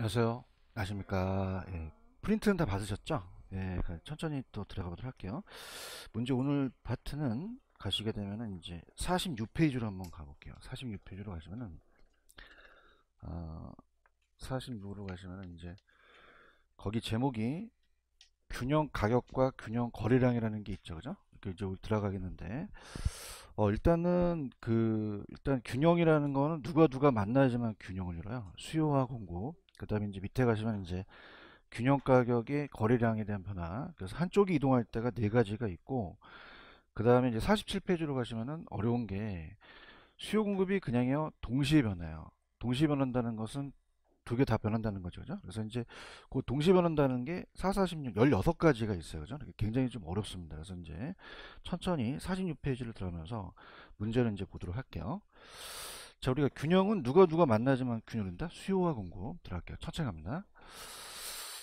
안녕하세요. 안녕하십니까. 예, 프린트는 다 받으셨죠? 예, 그 천천히 또 들어가 보도록 할게요. 문제 오늘 파트는 가시게 되면 이제 46페이지로 한번 가볼게요. 46페이지로 가시면은, 어, 46으로 가시면은 이제 거기 제목이 균형 가격과 균형 거래량이라는 게 있죠. 그죠? 이제 들어가겠는데, 어, 일단은 그, 일단 균형이라는 거는 누가 누가 만나야지만 균형을 이뤄요. 수요와 공급, 그 다음에 이제 밑에 가시면 이제 균형 가격이 거래량에 대한 변화. 그래서 한쪽이 이동할 때가 네 가지가 있고, 그 다음에 이제 47페이지로 가시면은 어려운 게 수요 공급이 그냥요 동시에 변해요. 동시에 변한다는 것은 두 개 다 변한다는 거죠. 그죠? 그래서 이제 그 동시에 변한다는 게 4, 46, 16가지가 있어요. 그죠? 굉장히 좀 어렵습니다. 그래서 이제 천천히 46페이지를 들어가면서 문제를 이제 보도록 할게요. 자 우리가 균형은 누가 누가 만나지만 균열된다 수요와 공급 들어갈게요 천천히 갑니다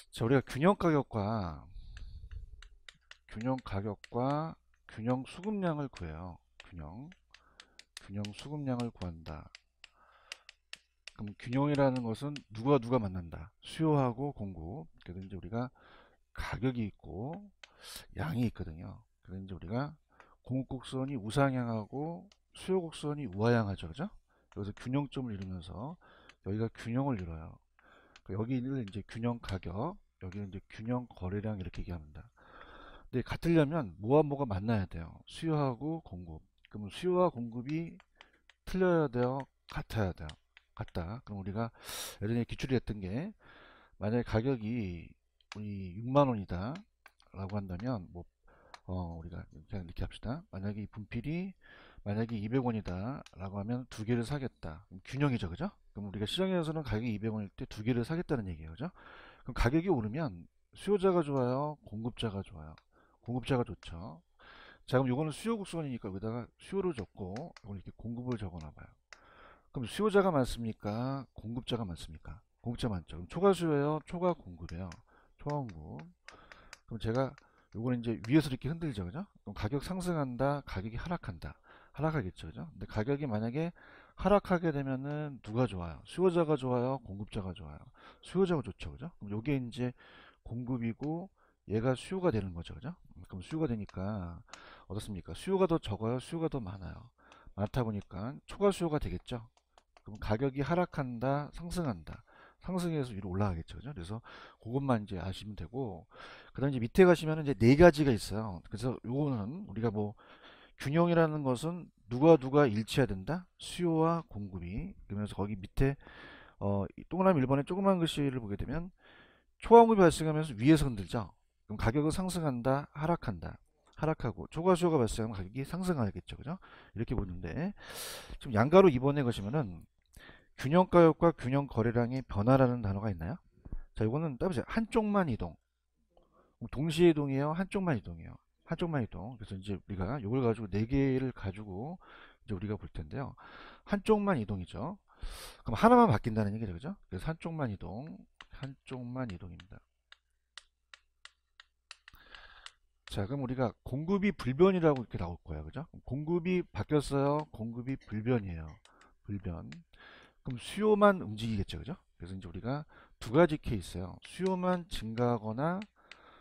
자 우리가 균형 가격과 균형 가격과 균형 수급량을 구해요 균형 균형 수급량을 구한다 그럼 균형이라는 것은 누가 누가 만난다 수요하고 공급 그래서 이제 우리가 가격이 있고 양이 있거든요 그래서 이제 우리가 공급 곡선이 우상향하고 수요 곡선이 우하향하죠 그죠 여기서 균형점을 이루면서 여기가 균형을 이어요 그러니까 여기를 이제 균형 가격, 여기는 이제 균형 거래량 이렇게 얘기합니다. 근데 같으려면 뭐와 뭐가 만나야 돼요. 수요하고 공급. 그러면 수요와 공급이 틀려야 돼요. 같아야 돼요. 같다. 그럼 우리가 예전에 기출이 했던 게 만약에 가격이 우리 6만 원이다 라고 한다면 뭐 어, 우리가 그냥 이렇게 합시다. 만약에 이 분필이 만약에 200원이다 라고 하면 두 개를 사겠다 균형이죠 그죠 그럼 우리가 시장에서는 가격이 200원일 때 두 개를 사겠다는 얘기예요 그죠 그럼 가격이 오르면 수요자가 좋아요 공급자가 좋아요 공급자가 좋죠 자 그럼 이거는 수요 곡선이니까 여기다가 수요를 적고 이걸 이렇게 공급을 적어놔 봐요 그럼 수요자가 많습니까 공급자가 많습니까 공급자 많죠 그럼 초과 수요예요 초과 공급이에요 초과 공급 그럼 제가 요거는 이제 위에서 이렇게 흔들죠 그죠 그럼 가격 상승한다 가격이 하락한다 하락하겠죠. 그죠? 근데 가격이 만약에 하락하게 되면은 누가 좋아요? 수요자가 좋아요? 공급자가 좋아요? 수요자가 좋죠. 그죠? 그럼 이게 이제 공급이고 얘가 수요가 되는 거죠. 그죠? 그럼 수요가 되니까 어떻습니까? 수요가 더 적어요? 수요가 더 많아요? 많다 보니까 초과 수요가 되겠죠. 그럼 가격이 하락한다, 상승한다. 상승해서 위로 올라가겠죠. 그죠? 그래서 그것만 이제 아시면 되고, 그 다음에 밑에 가시면 이제 네 가지가 있어요. 그래서 요거는 우리가 뭐 균형이라는 것은 누가 누가 일치해야 된다? 수요와 공급이. 그러면서 거기 밑에 어, 동그라미 1번에 조그만 글씨를 보게 되면 초과공급이 발생하면서 위에서 흔들죠. 그럼 가격은 상승한다, 하락한다. 하락하고 초과 수요가 발생하면 가격이 상승하겠죠. 그죠? 이렇게 보는데 지금 양가로 2번에 가시면은 균형가격과 균형거래량의 변화라는 단어가 있나요? 자, 이거는 따보세요. 한쪽만 이동. 동시에 이동이에요? 한쪽만 이동이에요? 한쪽만 이동. 그래서 이제 우리가 이걸 가지고 네 개를 가지고 이제 우리가 볼 텐데요. 한쪽만 이동이죠. 그럼 하나만 바뀐다는 얘기죠, 그죠? 그래서 한쪽만 이동, 한쪽만 이동입니다. 자, 그럼 우리가 공급이 불변이라고 이렇게 나올 거예요, 그죠? 공급이 바뀌었어요. 공급이 불변이에요. 불변. 그럼 수요만 움직이겠죠, 그죠? 그래서 이제 우리가 두 가지 케이스예요. 수요만 증가하거나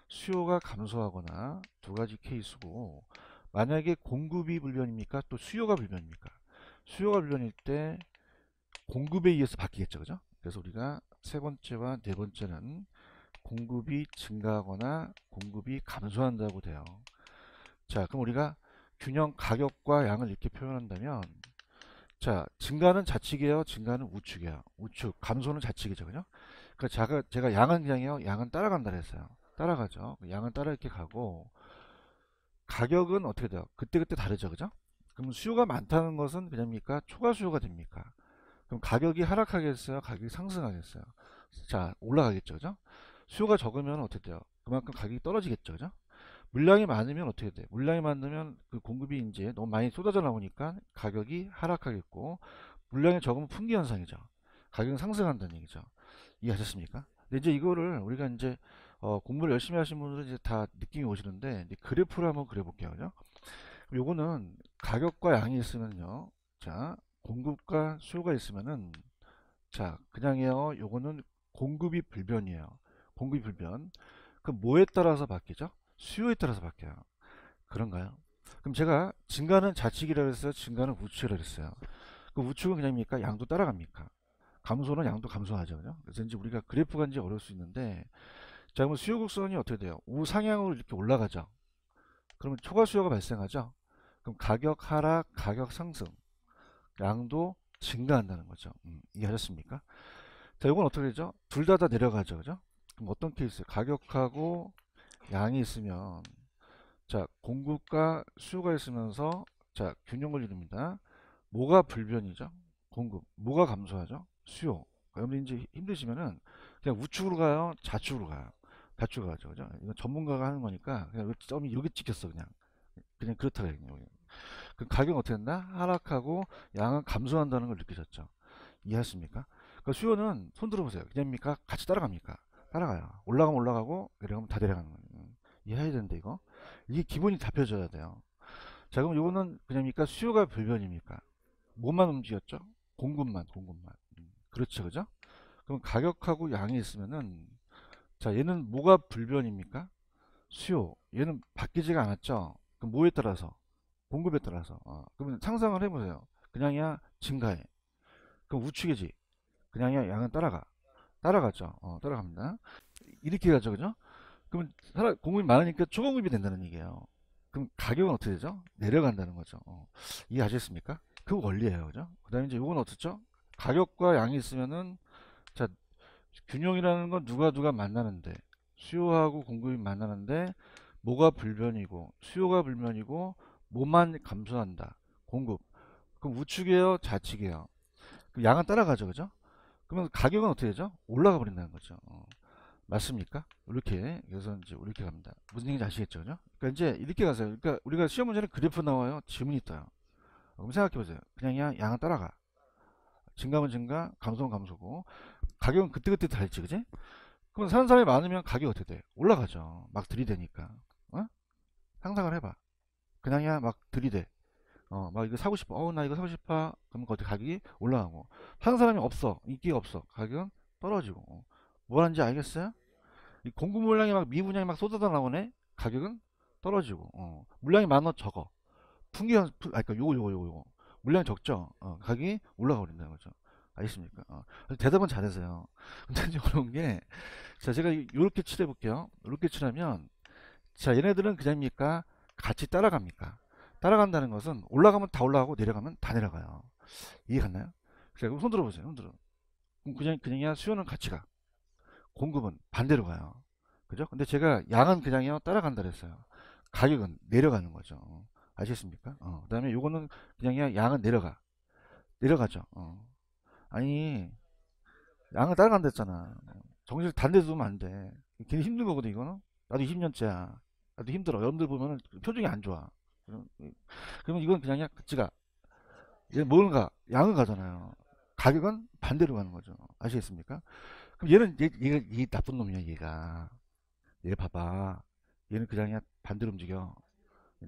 수요가 감소하거나 두 가지 케이스고 만약에 공급이 불변입니까? 또 수요가 불변입니까? 수요가 불변일 때 공급에 의해서 바뀌겠죠. 그죠? 그래서 우리가 세 번째와 네 번째는 공급이 증가하거나 공급이 감소한다고 돼요. 자, 그럼 우리가 균형 가격과 양을 이렇게 표현한다면 자, 증가는 좌측이에요. 증가는 우측이에요. 우측. 감소는 좌측이죠. 그죠? 그러니까 제가, 제가 양은 그냥이요. 양은 따라간다 그랬어요. 따라가죠. 양은 따라 이렇게 가고 가격은 어떻게 돼요? 그때그때 그때 다르죠. 그죠? 그럼 수요가 많다는 것은 왜냐입니까? 초과 수요가 됩니까? 그럼 가격이 하락하겠어요? 가격이 상승하겠어요? 자, 올라가겠죠. 그죠? 수요가 적으면 어떻게 돼요? 그만큼 가격이 떨어지겠죠. 그죠? 물량이 많으면 어떻게 돼? 요 물량이 많으면 그 공급이 이제 너무 많이 쏟아져 나오니까 가격이 하락하겠고 물량이 적으면 품귀 현상이죠. 가격은 상승한다는 얘기죠. 이해하셨습니까? 근데 이제 이거를 우리가 이제 어, 공부를 열심히 하신 분들은 이제 다 느낌이 오시는데 그래프를 한번 그려볼게요. 그죠? 요거는 가격과 양이 있으면요. 자, 공급과 수요가 있으면은 자, 그냥이요. 요거는 공급이 불변이에요. 공급이 불변. 그럼 뭐에 따라서 바뀌죠? 수요에 따라서 바뀌어요. 그런가요? 그럼 제가 증가는 좌측이라고 했어요. 증가는 우측이라고 했어요. 그 우측은 그냥입니까? 양도 따라갑니까? 감소는 양도 감소하죠. 그죠? 그래서 이제 우리가 그래프 가 이제 어려울 수 있는데 자 그럼 수요 곡선이 어떻게 돼요? 우상향으로 이렇게 올라가죠. 그러면 초과 수요가 발생하죠. 그럼 가격 하락, 가격 상승, 양도 증가한다는 거죠. 음, 이해하셨습니까? 자, 이건 어떻게 되죠? 둘 다 다 내려가죠. 그죠? 그럼 어떤 케이스? 가격하고 양이 있으면 자, 공급과 수요가 있으면서 자, 균형을 이룹니다. 뭐가 불변이죠? 공급. 뭐가 감소하죠? 수요. 여러분 이제 힘드시면은 그냥 우측으로 가요? 좌측으로 가요? 갖추가죠 그죠? 이건 전문가가 하는 거니까 그냥 점이 여기 찍혔어 그냥 그냥 그렇다 그냥 여기. 그 가격 어떻게 됐나 하락하고 양은 감소한다는 걸 느끼셨죠? 이해하십니까? 그 수요는 손 들어보세요. 그냥입니까? 같이 따라갑니까? 따라가요. 올라가면 올라가고 내려가면 다 내려가는 거예요. 음, 이해해야 되는데 이거 이게 기본이 잡혀져야 돼요. 자 그럼 이거는 그냥입니까? 수요가 불변입니까? 뭐만 움직였죠? 공급만 공급만. 음, 그렇죠 그죠? 그럼 가격하고 양이 있으면은 자 얘는 뭐가 불변입니까? 수요 얘는 바뀌지가 않았죠 그럼 뭐에 따라서 공급에 따라서 어. 그러면 상상을 해보세요 그냥이야 증가해 그럼 우측이지 그냥이야 양은 따라가 따라갔죠 어, 따라갑니다 이렇게 가죠 그죠 그럼 사 공급이 많으니까 초공급이 된다는 얘기예요 그럼 가격은 어떻게 되죠 내려간다는 거죠 어. 이해하셨습니까 그 원리예요 그죠 그 다음에 이제 이건 어떻죠 가격과 양이 있으면은 균형이라는 건 누가 누가 만나는데 수요하고 공급이 만나는데 뭐가 불변이고 수요가 불변이고 뭐만 감소한다 공급 그럼 우측이에요 좌측이에요 그럼 양은 따라가죠 그죠 그러면 가격은 어떻게 되죠 올라가 버린다는 거죠 어. 맞습니까 이렇게 그래서 이제 이렇게 갑니다 무슨 얘기인지 아시겠죠 그죠 그러니까 이제 이렇게 가세요 그러니까 우리가 시험 문제는 그래프 나와요 지문이 떠요 그럼 생각해 보세요 그냥 양, 양은 따라가 증가면 증가, 감소면 감소고 가격은 그때그때 달지 그지? 그럼 사는 사람이 많으면 가격이 어떻게 돼? 올라가죠. 막 들이대니까. 어? 상상을 해봐. 그냥이야 막 들이대. 어, 막 이거 사고 싶어. 어, 나 이거 사고 싶어. 그러면 그때 가격이 올라가고. 사는 사람이 없어. 인기가 없어. 가격은 떨어지고. 뭐 하는지 알겠어요? 이 공급 물량이 막 미분양이 막 쏟아져 나오네. 가격은 떨어지고. 어. 물량이 많아 적어. 풍기현, 아그니까 요거, 요거, 요거, 요거. 물량 적죠. 어, 가격이 올라가 버린다는 거죠. 알겠습니까? 어, 대답은 잘해서요. 근데 이제 그런 게, 자, 제가 이렇게 칠해 볼게요. 이렇게 칠하면, 자, 얘네들은 그냥입니까? 같이 따라갑니까? 따라간다는 것은 올라가면 다 올라가고 내려가면 다 내려가요. 이해 갔나요? 자, 그럼 손 들어보세요. 손 들어. 그럼 그냥, 그냥이야 수요는 같이 가. 공급은 반대로 가요. 그죠? 근데 제가 양은 그냥이요 따라간다 그랬어요. 가격은 내려가는 거죠. 아시겠습니까? 어, 그 다음에 요거는 그냥 양은 내려가. 내려가죠. 어. 아니, 양은 따라간댔잖아. 정신을 단대도 면안 돼. 괜히 힘든 거거든, 이거는. 나도 20년째야. 나도 힘들어. 여러분들 보면 표정이 안 좋아. 그러면 이건 그냥 양 지가. 얘 뭔가, 양은 가잖아요. 가격은 반대로 가는 거죠. 아시겠습니까? 그럼 얘는, 얘, 얘, 얘 나쁜 놈이야, 얘가. 얘 봐봐. 얘는 그냥 반대로 움직여.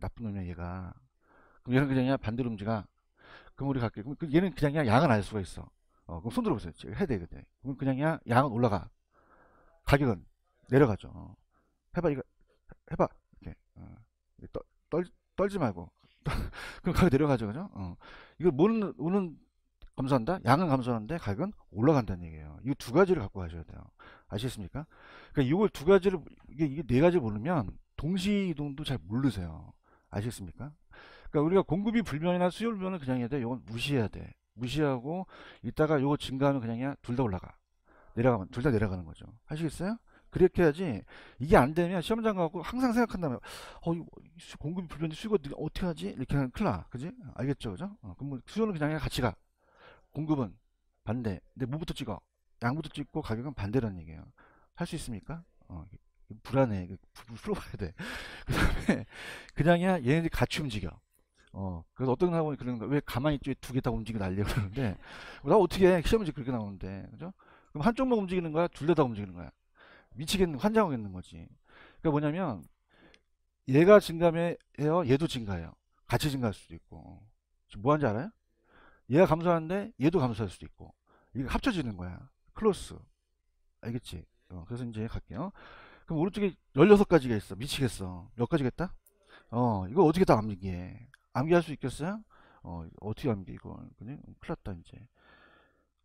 나쁜 놈이야 얘가 그럼 얘는 그냥 반대로 움직여 그럼 우리 갈게 그럼 그 얘는 그냥 양은 알 수가 있어 어, 그럼 손 들어보세요 해야 되겠네 그럼 그냥 양은 올라가 가격은 내려가죠 어. 해봐 이거 해봐 이렇게 어. 떨, 떨, 떨지 말고 그럼 가격 내려가죠 그죠 어. 이거 모는 오는 감소한다 양은 감소하는데 가격은 올라간다는 얘기예요 이 두 가지를 갖고 가셔야 돼요 아시겠습니까 그러니까 이걸 두 가지를 이게, 이게 네 가지를 모르면 동시 이동도 잘 모르세요 아시겠습니까? 그러니까 우리가 공급이 불변이나 수요 불변은 그냥 해야 돼. 이건 무시해야 돼. 무시하고 이따가 요거 증가하면 그냥 둘 다 올라가. 내려가면 둘 다 내려가는 거죠. 하시겠어요? 그렇게 해야지 이게 안 되면 시험장 가고 항상 생각한다면 어 공급이 불변이 수요가 어떻게 하지 이렇게 하면 큰일 나 그지 알겠죠 그죠 어, 그럼 뭐 수요는 그냥 같이 가 공급은 반대 근데 뭐부터 찍어 양부터 찍고 가격은 반대라는 얘기예요 할 수 있습니까 어, 불안해. 풀어봐야 그, 돼. 그 다음에 그냥이야 얘네들이 같이 움직여. 어 그래서 어떤 사람은 그러는 거야. 왜 가만히 있지 두 개 다움직여 날려 그러는데 나 어떻게 해. 시험지 그렇게 나오는데 그죠? 그럼 한쪽만 움직이는 거야? 둘 다 움직이는 거야? 미치겠는 환장하겠는 거지. 그러니까 뭐냐면 얘가 증감해요. 얘도 증가해요. 같이 증가할 수도 있고. 지금 뭐 하는지 알아요? 얘가 감소하는데 얘도 감소할 수도 있고. 이게 합쳐지는 거야. 클로스. 알겠지? 어, 그래서 이제 갈게요. 그럼 오른쪽에 16가지가 있어. 미치겠어. 몇 가지가 있다? 어, 이거 어떻게 다 암기해? 암기할 수 있겠어요? 어, 어떻게 암기해, 이건그냥 큰일 났다, 이제.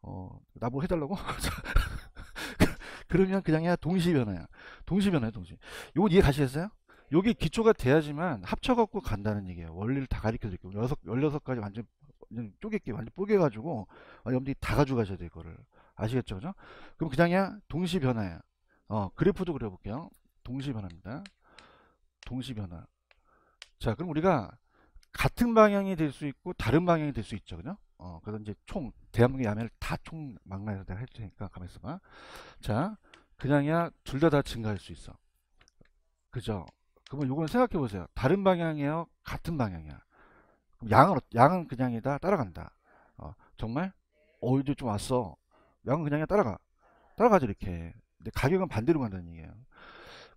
어, 나보고 뭐 해달라고? 그러면 그냥 야 동시 변화야. 동시 변화야, 동시. 이거 이해 가시겠어요? 요게 기초가 돼야지만 합쳐갖고 간다는 얘기예요. 원리를 다 가르쳐 드릴게요. 16, 16가지 완전, 완전 쪼개게, 완전 뽀개가지고, 여러분들이 어, 다 가져가셔야 돼, 이거를. 아시겠죠? 그죠? 그럼 그냥야 동시 변화야. 어, 그래프도 그려볼게요. 동시 변화입니다. 동시 변화. 자, 그럼 우리가 같은 방향이 될 수 있고 다른 방향이 될 수 있죠. 그죠? 어, 그래서 이제 총 대한민국 야매를 다 총 망라해서 내가 할 테니까 가만 있어 봐. 자, 그냥이야 둘 다 다 증가할 수 있어. 그죠? 그러면 요거는 생각해 보세요. 다른 방향이에요. 같은 방향이야. 그럼 양은 어, 양은 그냥이다. 따라간다. 어, 정말 어이도좀 왔어. 양은 그냥이야 따라가. 따라가죠 이렇게. 근데 가격은 반대로 간다는 얘기예요.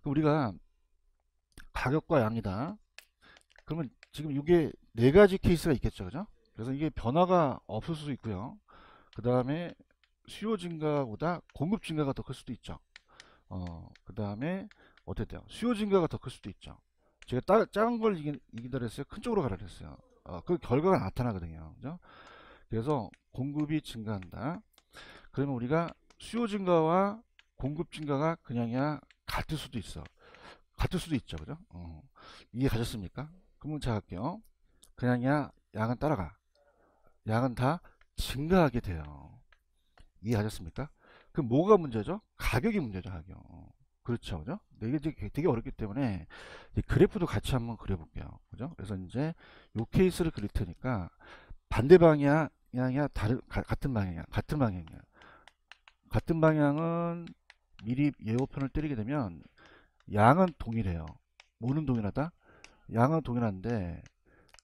그럼 우리가 가격과 양이다. 그러면 지금 이게 네 가지 케이스가 있겠죠. 그죠? 그래서 이게 변화가 없을 수도 있고요. 그 다음에 수요 증가보다 공급 증가가 더 클 수도 있죠. 어, 그 다음에 어떻게 요 수요 증가가 더 클 수도 있죠. 제가 따, 작은 걸 이긴, 이긴다 그랬어요. 큰 쪽으로 가라 그랬어요. 어, 그 결과가 나타나거든요. 그죠? 그래서 공급이 증가한다. 그러면 우리가 수요 증가와 공급 증가가 그냥이야 같을 수도 있어. 같을 수도 있죠. 그죠? 어. 이해 가셨습니까? 그러면 자 할게요. 그냥이야 양은 따라가. 양은 다 증가하게 돼요. 이해하셨습니까? 그럼 뭐가 문제죠? 가격이 문제죠. 가격. 어. 그렇죠. 그죠? 이게 되게, 어렵기 때문에 그래프도 같이 한번 그려볼게요. 그죠? 그래서 이제 요 케이스를 그릴 테니까 반대 방향이야, 다른, 같은 방향이야, 같은 방향이야. 같은 방향은 미리 예고편을 때리게 되면 양은 동일해요. 뭐는 동일하다? 양은 동일한데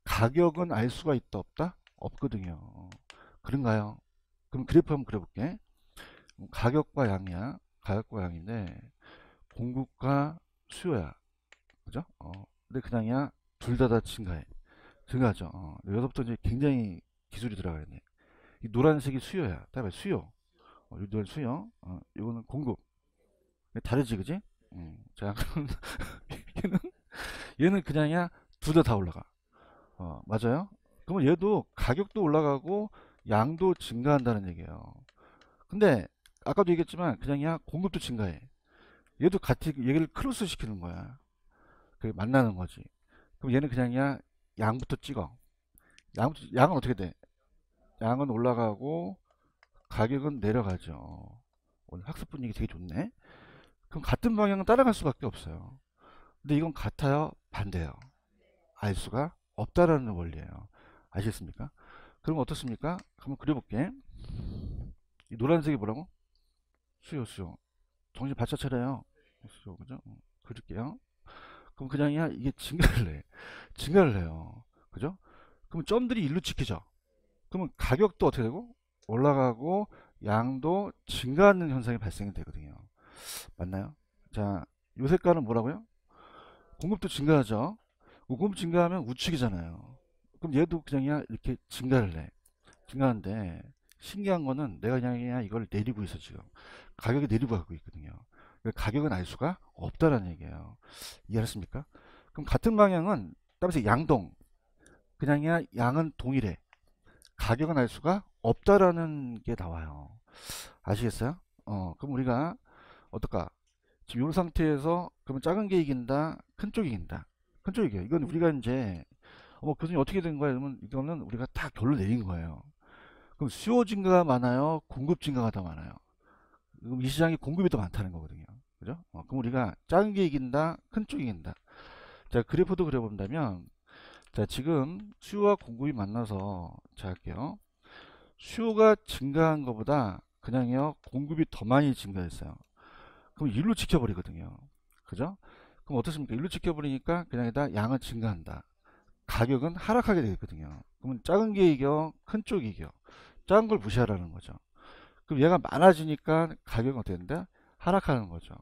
가격은 알 수가 있다 없다? 없거든요. 그런가요? 그럼 그래프 한번 그려볼게. 가격과 양이야. 가격과 양인데 공급과 수요야. 그죠? 어. 근데 그냥 야둘 다 다 증가해. 증가하죠. 어. 여기서부터 이제 굉장히 기술이 들어가겠네. 이 노란색이 수요야. 다음에 수요. 어, 이노 수요. 어, 이거는 공급. 다르지 그지? 음, 자 얘는 얘는 그냥야 둘다다 올라가 어, 맞아요? 그러면 얘도 가격도 올라가고 양도 증가한다는 얘기예요 근데 아까도 얘기했지만 그냥야 공급도 증가해 얘도 같이 얘기를 크로스 시키는 거야 그 만나는 거지 그럼 얘는 그냥야 양부터 찍어 양, 양은 어떻게 돼? 양은 올라가고 가격은 내려가죠. 오늘 학습 분위기 되게 좋네. 그럼 같은 방향을 따라갈 수밖에 없어요. 근데 이건 같아요, 반대요. 알 수가 없다라는 원리예요. 아시겠습니까? 그럼 어떻습니까? 한번 그려볼게. 이 노란색이 뭐라고? 수요, 수요. 정신 바짝 차려요. 수요, 그죠? 어, 그릴게요. 그럼 그냥 이게 증가를 해. 증가를 해요. 그죠? 그럼 점들이 일로 찍히죠. 그러면 가격도 어떻게 되고? 올라가고 양도 증가하는 현상이 발생이 되거든요. 맞나요? 자, 요색깔은 뭐라고요? 공급도 증가하죠. 공급 증가하면 우측이잖아요. 그럼 얘도 그냥 이렇게 증가를 해. 증가하는데 신기한 거는 내가 그냥 이걸 내리고 있어 지금. 가격이 내리고 가고 있거든요. 그러니까 가격은 알 수가 없다라는 얘기예요. 이해하셨습니까? 그럼 같은 방향은 따라서 양동. 그냥 양은 동일해. 가격은 알 수가 없다라는 게 나와요. 아시겠어요? 어, 그럼 우리가 어떨까? 지금 이 상태에서 그러면 작은 게 이긴다, 큰 쪽이 이긴다. 큰 쪽이 이겨요. 이건 음. 우리가 이제 어머 교수님 그 어떻게 된 거야? 이러면 이거는 우리가 다 결론 내린 거예요. 그럼 수요 증가가 많아요, 공급 증가가 더 많아요. 그럼 이 시장에 공급이 더 많다는 거거든요. 그죠? 어, 그럼 우리가 작은 게 이긴다, 큰 쪽이 이긴다. 자 그래프도 그려본다면 자 지금 수요와 공급이 만나서 자 할게요. 수요가 증가한 것보다 그냥요 공급이 더 많이 증가했어요. 그럼 일로 지켜버리거든요. 그죠? 그럼 어떻습니까? 일로 지켜버리니까 그냥에다 양은 증가한다. 가격은 하락하게 되겠거든요. 그러면 작은 게 이겨, 큰 쪽이 이겨. 작은 걸 무시하라는 거죠. 그럼 얘가 많아지니까 가격은 어땠는데 하락하는 거죠.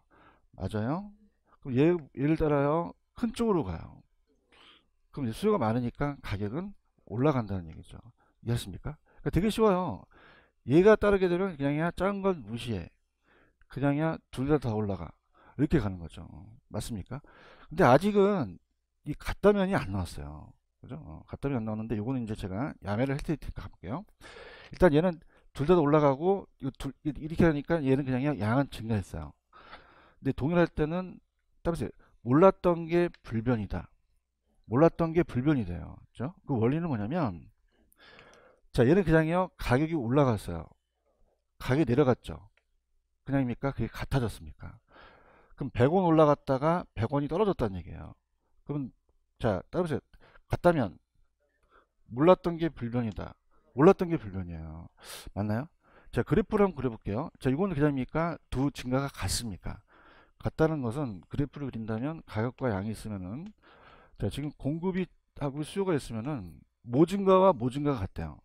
맞아요? 그럼 얘, 예를 따라요. 큰 쪽으로 가요. 그럼 수요가 많으니까 가격은 올라간다는 얘기죠. 이해하십니까? 그러니까 되게 쉬워요. 얘가 따르게 되면 그냥 작은 건 무시해. 그냥야 이둘다 다 올라가 이렇게 가는 거죠 어, 맞습니까 근데 아직은 이갔다면이안 나왔어요 그죠 어, 갔다면이안 나왔는데 요거는 이제 제가 야매를 할 테니까 가볼게요 일단 얘는 둘 다 올라가고 이거 둘, 이렇게 하니까 얘는 그냥 양은 증가했어요 근데 동일할 때는 따보세 몰랐던 게 불변이다 몰랐던 게 불변이 돼요 그죠 그 원리는 뭐냐면 자 얘는 그냥요 가격이 올라갔어요 가격이 내려갔죠 그냥입니까? 그게 같아졌습니까? 그럼 100원 올라갔다가 100원이 떨어졌다는 얘기예요. 그럼 자 따라보세요. 같다면 몰랐던 게 불변이다. 몰랐던 게 불변이에요. 맞나요? 자 그래프를 한번 그려볼게요. 자 이거는 그냥입니까? 두 증가가 같습니까? 같다는 것은 그래프를 그린다면 가격과 양이 있으면은 자 지금 공급이 하고 수요가 있으면은 모 증가와 모 증가가 같대요.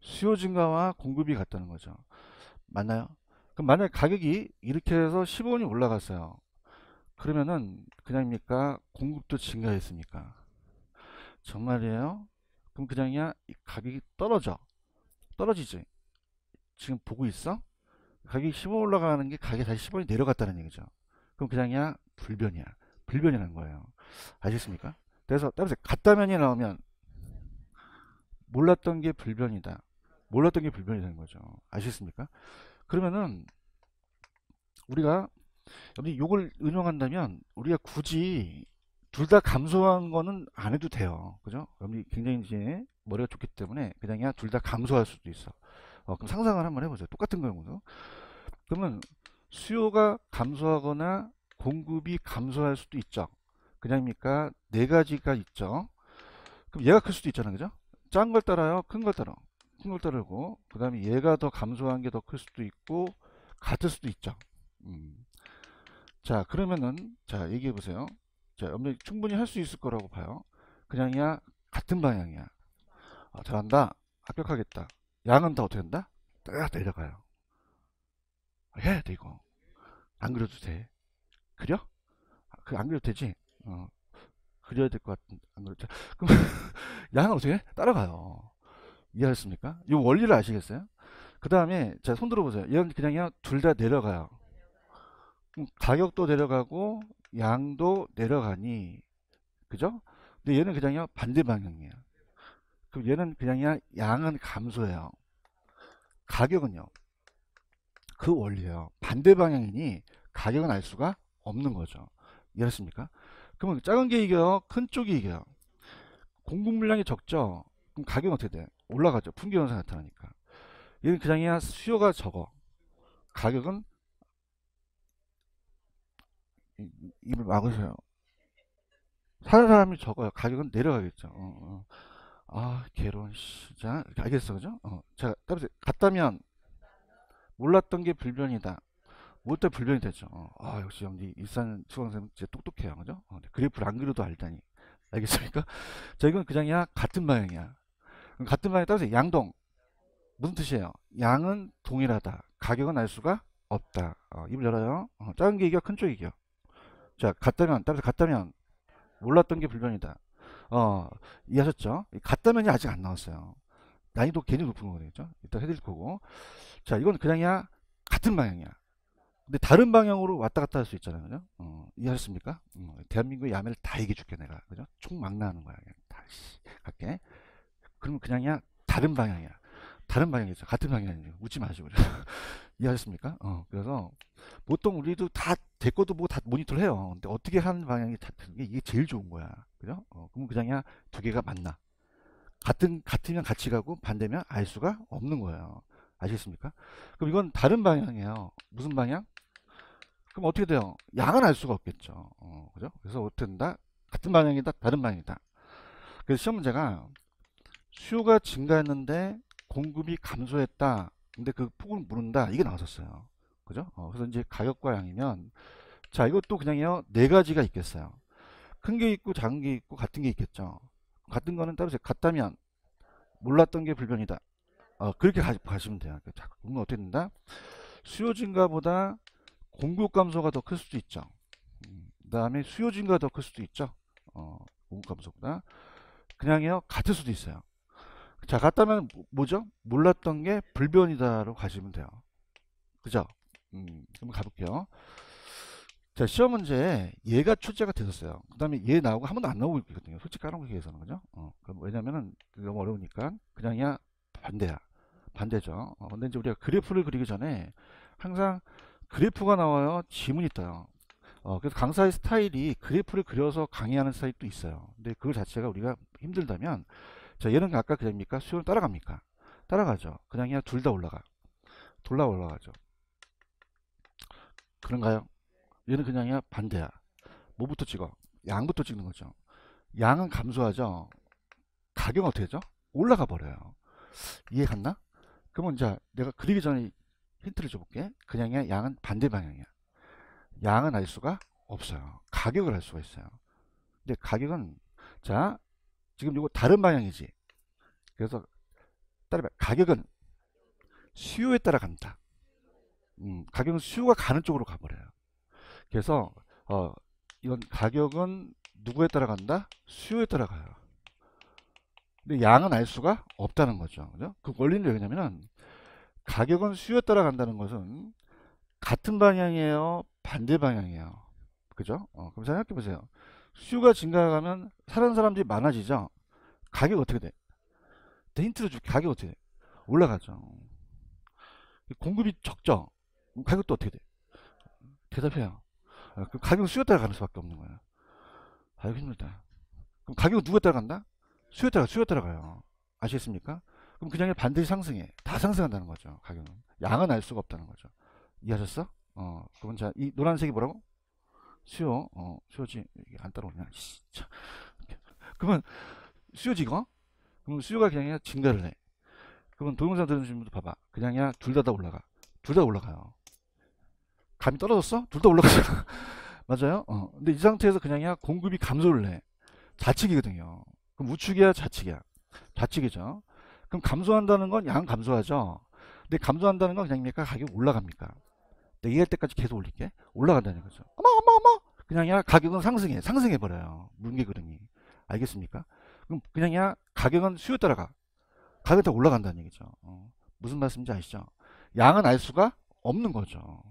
수요 증가와 공급이 같다는 거죠. 맞나요? 그럼 만약 가격이 이렇게 해서 15원이 올라갔어요. 그러면은 그냥입니까? 공급도 증가했습니까? 정말이에요? 그럼 그냥이야 가격이 떨어져. 떨어지지. 지금 보고 있어? 가격이 15원 올라가는 게 가격이 다시 10원이 내려갔다는 얘기죠. 그럼 그냥이야 불변이야. 불변이라는 거예요. 아시겠습니까? 그래서 따라서 같다면이 나오면 몰랐던 게 불변이다. 몰랐던 게 불변이 되는 거죠. 아시겠습니까? 그러면은 우리가 여기 요걸 응용한다면 우리가 굳이 둘 다 감소한 거는 안 해도 돼요. 그죠? 여기 굉장히 이제 머리가 좋기 때문에 그냥이야 둘 다 감소할 수도 있어. 어, 그럼 상상을 한번 해보세요 똑같은 경우도. 그러면 수요가 감소하거나 공급이 감소할 수도 있죠. 그냥입니까? 네 가지가 있죠. 그럼 얘가 클 수도 있잖아 그죠? 짠 걸 따라요. 큰 걸 따라. 콩물 따르고 그 다음에 얘가 더 감소한 게 더 클 수도 있고 같을 수도 있죠 음. 자 그러면은 자 얘기해 보세요 자 염력이 충분히 할 수 있을 거라고 봐요 그냥이야 같은 방향이야 아, 잘한다 합격하겠다 양은 다 어떻게 된다? 딱 내려가요 아, 해야 돼 이거 안 그려도 돼 그려? 아, 그안 그려도 되지 어. 그려야 될 것 같은데 안 그렇죠? 그럼 양은 어떻게 해? 따라가요. 이해하셨습니까? 이 원리를 아시겠어요? 그 다음에 자손 들어보세요. 얘는 그냥 둘다 내려가요. 음, 가격도 내려가고 양도 내려가니 그죠? 근데 얘는 그냥 반대 방향이에요. 그럼 얘는 그냥 양은 감소해요. 가격은요. 그 원리예요. 반대 방향이니 가격은 알 수가 없는 거죠. 이해하셨습니까 그러면 작은 게 이겨요? 큰 쪽이 이겨요? 공급 물량이 적죠? 그럼 가격은 어떻게 돼? 올라가죠. 품귀 현상 나타나니까. 얘는 그냥이야 수요가 적어. 가격은 입을 막으세요. 사는 사람이 적어요. 가격은 내려가겠죠. 어, 어. 아, 개론, 시 자, 알겠어, 그죠? 어. 제가 따라서, 갔다면, 몰랐던 게 불변이다. 못때 불변이 되죠. 어. 아, 역시 형님, 일산 수강생 진짜 똑똑해요. 그죠? 어. 그래프를 안 그려도 알다니. 알겠습니까? 자, 이건 그냥이야. 같은 방향이야. 같은 방에 따라서 양동 무슨 뜻이에요? 양은 동일하다. 가격은 알 수가 없다. 어, 입을 열어요. 어, 작은 게 이겨, 큰쪽 이겨. 자, 같다면, 따라서 같다면 몰랐던 게 불변이다. 어, 이해하셨죠? 같다면이 아직 안 나왔어요. 난이도 괜히 높은 거겠죠? 일단 해드릴 거고. 자, 이건 그냥이야. 같은 방향이야. 근데 다른 방향으로 왔다 갔다 할 수 있잖아요. 그죠? 어, 이해하셨습니까? 어, 대한민국의 야매를 다 이겨줄게, 내가. 그죠? 총망나하는 거야. 다, 시 갈게. 그러면 그냥이야 다른 방향이야. 다른 방향이죠. 같은 방향이죠요 웃지 마시고. 이해하셨습니까? 어, 그래서 보통 우리도 다, 제 것도 뭐 다 모니터를 해요. 근데 어떻게 하는 방향이 다, 이게 제일 좋은 거야. 그죠? 어, 그러면 그냥이야 두 개가 만나. 같은, 같으면 같이 가고 반대면 알 수가 없는 거예요. 아시겠습니까? 그럼 이건 다른 방향이에요. 무슨 방향? 그럼 어떻게 돼요? 양은 알 수가 없겠죠. 어, 그죠? 그래서 어떻게 된다? 같은 방향이다, 다른 방향이다. 그래서 시험 문제가 수요가 증가했는데 공급이 감소했다. 근데 그 폭을 모른다. 이게 나왔었어요. 그죠? 어, 그래서 이제 가격과 양이면 자 이것도 그냥요 네 가지가 있겠어요. 큰 게 있고 작은 게 있고 같은 게 있겠죠. 같은 거는 따로 제 같다면 몰랐던 게 불변이다. 어, 그렇게 가, 가시면 돼요. 자, 그러면 어떻게 된다? 수요 증가보다 공급 감소가 더 클 수도 있죠. 음, 그 다음에 수요 증가가 더 클 수도 있죠. 어, 공급 감소보다. 그냥요, 같을 수도 있어요. 자갔다면 뭐, 뭐죠? 몰랐던 게 불변이다로 가시면 돼요. 그죠? 음, 한번 가볼게요. 자 시험 문제 얘가 출제가 됐었어요. 그 다음에 얘 예 나오고 한 번도 안 나오고 있거든요. 솔직히 까놓기 계해서는거죠 어, 그럼 왜냐면은 너무 어려우니까 그냥이야 반대야. 반대죠. 어, 근데 이제 우리가 그래프를 그리기 전에 항상 그래프가 나와요. 지문이 떠요. 어, 그래서 강사의 스타일이 그래프를 그려서 강의하는 스타일도 있어요. 근데 그 자체가 우리가 힘들다면 자, 얘는 아까 그냥입니까? 수요는 따라갑니까? 따라가죠. 그냥 그냥 둘다 올라가. 둘 다 올라가죠. 그런가요? 얘는 그냥이야 반대야. 뭐부터 찍어? 양부터 찍는 거죠. 양은 감소하죠. 가격은 어떻게 되죠? 올라가 버려요. 이해갔나? 그러면 이제 내가 그리기 전에 힌트를 줘볼게. 그냥이야 양은 반대 방향이야. 양은 알 수가 없어요. 가격을 알 수가 있어요. 근데 가격은 자 지금 이거 다른 방향이지. 그래서 따르면 가격은 수요에 따라 간다. 음, 가격은 수요가 가는 쪽으로 가버려요. 그래서 어, 이건 가격은 누구에 따라 간다? 수요에 따라 가요. 근데 양은 알 수가 없다는 거죠. 그죠? 그 원리는 왜냐면은 가격은 수요에 따라 간다는 것은 같은 방향이에요? 반대 방향이에요? 그죠? 어, 그럼 생각해 보세요. 수요가 증가하면 사는 사람들이 많아지죠. 가격 어떻게 돼? 힌트를 줄게. 가격 어떻게 돼? 올라가죠. 공급이 적죠. 가격도 어떻게 돼? 대답해요. 아, 가격 은 수요 따라 가는 수밖에 없는 거예요. 아유 힘들다. 그럼 가격은 누가 따라간다? 수요 따라 수요 따라가요. 아시겠습니까? 그럼 그냥 반드시 상승해. 다 상승한다는 거죠. 가격은 양은 알 수가 없다는 거죠. 이해하셨어? 어, 그건 자, 이 노란색이 뭐라고? 수요 어, 수요지 이게 안 따라오냐 아, 씨, 그러면 수요지가 그럼 수요가 그냥 증가를 해 그러면 동영상 들으시는 분도 봐봐 그냥 그냥 둘다 다 올라가 둘 다 올라가요 감이 떨어졌어? 둘 다 올라가잖아 맞아요? 어. 근데 이 상태에서 그냥 그냥 공급이 감소를 해 좌측이거든요 그럼 우측이야 좌측이야 좌측이죠 그럼 감소한다는 건 양 감소하죠 근데 감소한다는 건 그냥 입니 가격이 올라갑니까 내가 이해할 때까지 계속 올릴게 올라간다는 거죠 어머 어머 어머 그냥 가격은 상승해 상승해 버려요 문개 그림이 알겠습니까 그럼 그냥 가격은 수요 따라가 가격이 더 올라간다는 얘기죠 어. 무슨 말씀인지 아시죠 양은 알 수가 없는 거죠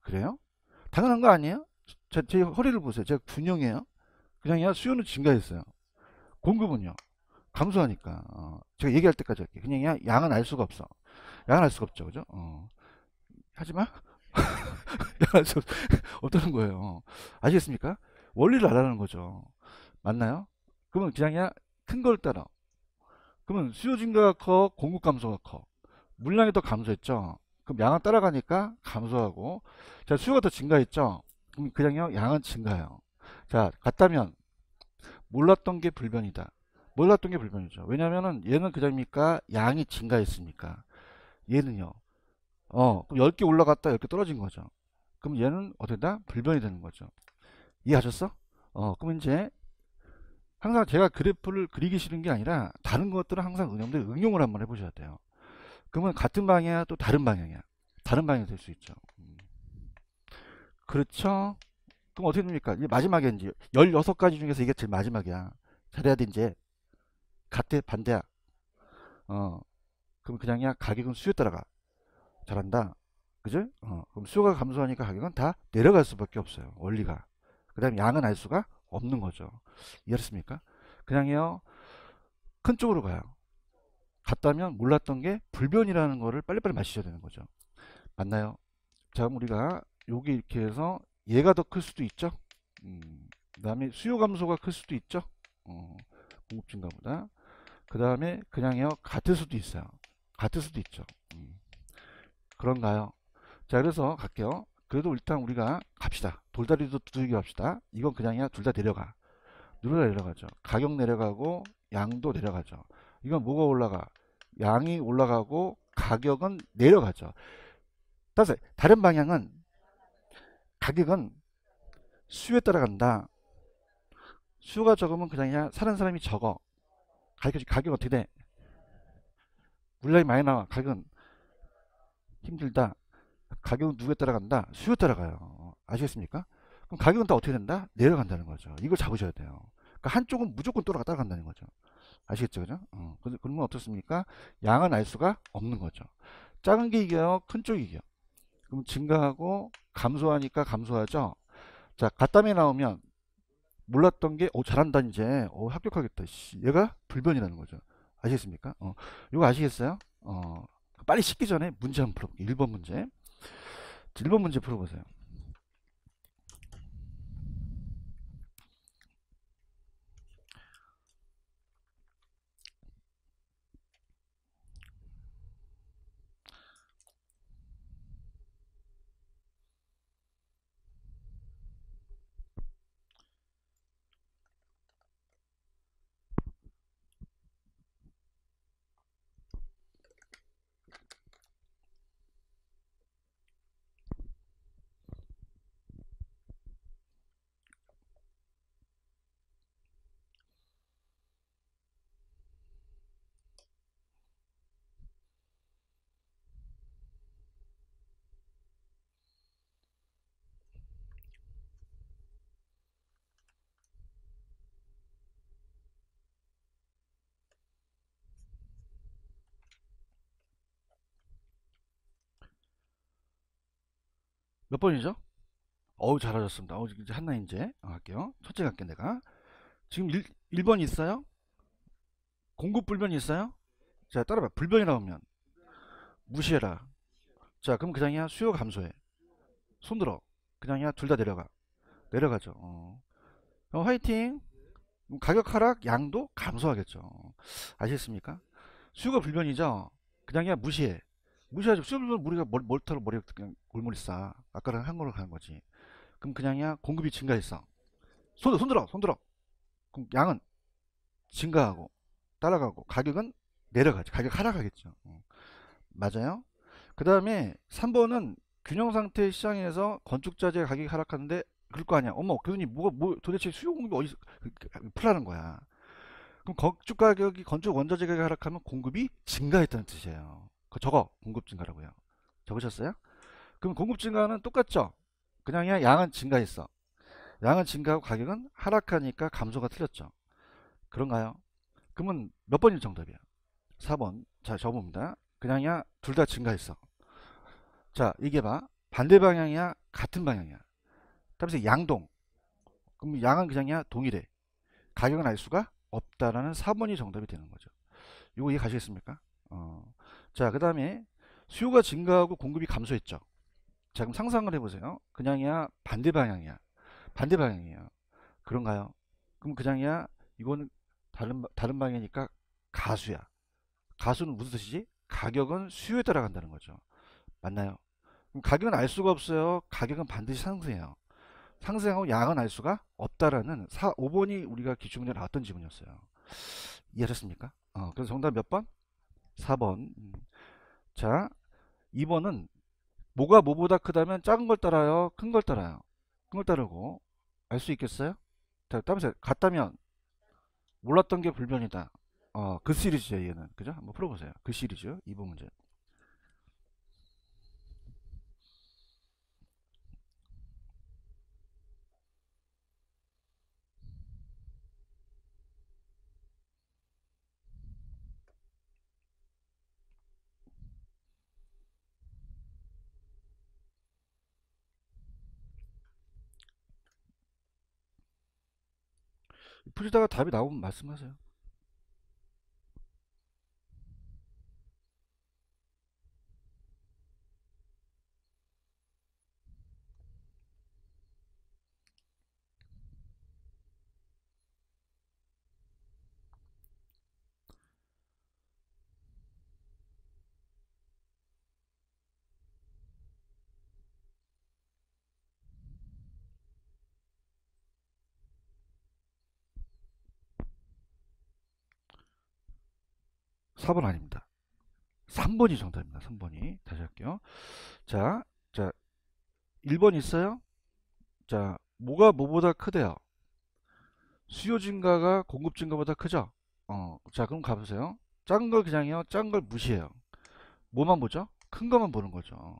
그래요 당연한 거 아니에요 제, 제 허리를 보세요 제가 균형이에요 그냥 수요는 증가했어요 공급은요 감소하니까 어. 제가 얘기할 때까지 할게 그냥 양은 알 수가 없어 양은 알 수가 없죠 그죠 어. 하지만 어떠는 거예요. 아시겠습니까? 원리를 알아라는 거죠. 맞나요? 그러면 그냥이야 큰걸 따라. 그러면 수요 증가가 커, 공급 감소가 커. 물량이 더 감소했죠. 그럼 양은 따라가니까 감소하고 자 수요가 더 증가했죠. 그럼 그냥요 양은 증가해요. 자 같다면 몰랐던 게 불변이다. 몰랐던 게 불변이죠. 왜냐면은 얘는 그냥입니까 양이 증가했습니까 얘는요 어, 그럼 10개 올라갔다 10개 떨어진 거죠. 그럼 얘는 어떻게 다 불변이 되는 거죠. 이해하셨어? 어, 그럼 이제 항상 제가 그래프를 그리기 싫은 게 아니라 다른 것들은 항상 여러분 응용을 한번 해보셔야 돼요. 그러면 같은 방향이야 또 다른 방향이야. 다른 방향이 될 수 있죠. 그렇죠? 그럼 어떻게 됩니까? 이제 마지막에 이제 16가지 중에서 이게 제일 마지막이야. 잘해야 돼 이제. 같대 반대야. 어. 그럼 그냥이야 가격은 수요에 따라가. 잘한다. 그죠? 어, 그럼 수요가 감소하니까 가격은 다 내려갈 수밖에 없어요. 원리가. 그 다음에 양은 알 수가 없는 거죠. 이해하습니까 그냥요. 큰 쪽으로 가요. 갔다면 몰랐던 게 불변이라는 거를 빨리빨리 마셔야 시 되는 거죠. 맞나요? 자, 그럼 우리가 여기 이렇게 해서 얘가 더 클 수도 있죠. 음, 그 다음에 수요 감소가 클 수도 있죠. 어, 공급증가 보다. 그 다음에 그냥요. 같을 수도 있어요. 같을 수도 있죠. 그런가요? 자 그래서 갈게요. 그래도 일단 우리가 갑시다. 돌다리도 두들겨 갑시다 이건 그냥이야 둘 다 내려가. 둘다 내려가죠. 가격 내려가고 양도 내려가죠. 이건 뭐가 올라가? 양이 올라가고 가격은 내려가죠. 따라서 다른 방향은 가격은 수요에 따라간다. 수요가 적으면 그냥이야 사는 사람이 적어. 가격, 가격 어떻게 돼? 물량이 많이 나와. 가격은 힘들다. 가격은 누구에 따라간다? 수요 에 따라가요. 아시겠습니까? 그럼 가격은 다 어떻게 된다? 내려간다는 거죠. 이걸 잡으셔야 돼요. 그러니까 한쪽은 무조건 따라간다는 거죠. 아시겠죠? 그죠? 어, 그러면 어떻습니까? 양은 알 수가 없는 거죠. 작은 게 이겨요? 큰 쪽이 이겨 그럼 증가하고 감소하니까 감소하죠? 자, 갓담에 나오면 몰랐던 게, 오, 어, 잘한다, 이제. 어, 합격하겠다. 씨, 얘가 불변이라는 거죠. 아시겠습니까? 어, 이거 아시겠어요? 어, 빨리 씻기 전에 문제 한번 풀어볼게요. 1번 문제. 1번 문제 풀어보세요. 몇 번이죠? 어우 잘하셨습니다. 어우 이제 한나 이제 어, 할게요. 첫째 갈게 내가. 지금 1, 1번 있어요? 공급 불변이 있어요? 자 따라봐. 불변이나오면 무시해라. 자 그럼 그냥이야 수요 감소해. 손들어. 그냥이야 둘 다 내려가. 내려가죠. 어. 어, 화이팅. 가격 하락 양도 감소하겠죠. 아시겠습니까? 수요가 불변이죠. 그냥이야 무시해. 무시하죠. 쓸면 우리가 멀, 멀터로 머리 그냥 골머리 싸. 아까랑 한 거로 가는 거지. 그럼 그냥야 이 공급이 증가했어. 손, 손들어, 손들어. 그럼 양은 증가하고 따라가고 가격은 내려가지 가격 하락하겠죠. 어. 맞아요. 그 다음에 3번은 균형상태 시장에서 건축자재 가격이 하락하는데 그럴 거 아니야. 어머, 그러니 뭐가 뭐 도대체 수요 공급이 어디서 풀라는 그, 그, 그, 거야. 그럼 건축 가격이 건축 원자재 가격이 하락하면 공급이 증가했다는 뜻이에요. 그 저거 공급 증가라고요. 적으셨어요? 그럼 공급 증가는 똑같죠. 그냥 양은 증가했어. 양은 증가하고 가격은 하락하니까 감소가 틀렸죠. 그런가요? 그러면 몇 번이 정답이야? 4번. 자, 저봅니다 그냥이야 둘 다 증가했어. 자, 이게 봐. 반대 방향이야, 같은 방향이야. 따라서 양동. 그럼 양은 그냥이야 동일해. 가격은 알 수가 없다라는 4번이 정답이 되는 거죠. 이거 이해 가시겠습니까? 어. 자, 그 다음에 수요가 증가하고 공급이 감소했죠. 자, 그럼 상상을 해보세요. 그냥이야, 반대 방향이야. 반대 방향이에요. 그런가요? 그럼 그냥이야, 이거는 다른, 다른 방향이니까 가수야. 가수는 무슨 뜻이지? 가격은 수요에 따라간다는 거죠. 맞나요? 그럼 가격은 알 수가 없어요. 가격은 반드시 상승해요. 상승하고 양은 알 수가 없다라는 4, 5번이 우리가 기출문제 나왔던 지문이었어요. 이해하셨습니까? 어, 그래서 정답 몇 번? 4번. 음. 자, 2번은 뭐가 뭐보다 크다면 작은 걸 따라요? 큰 걸 따라요? 큰 걸 따르고 알 수 있겠어요? 자, 따면서 같다면 몰랐던 게 불변이다. 어, 그 시리즈죠, 얘는. 그죠? 한번 풀어보세요. 그 시리즈. 2번 문제. 푸시다가 답이 나오면 말씀하세요. 4번 아닙니다. 3번이 정답입니다. 3번이. 다시 할게요. 자, 자, 1번 있어요? 자, 뭐가 뭐보다 크대요? 수요 증가가 공급 증가보다 크죠? 어, 자, 그럼 가보세요. 작은 걸 그냥요. 작은 걸 무시해요. 뭐만 보죠? 큰 것만 보는 거죠.